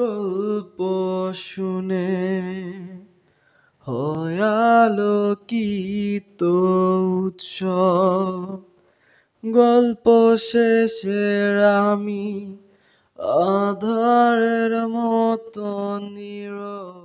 গল্প শুনে তো উৎসব গল্প শেষে আমি আধারের মতো নীরব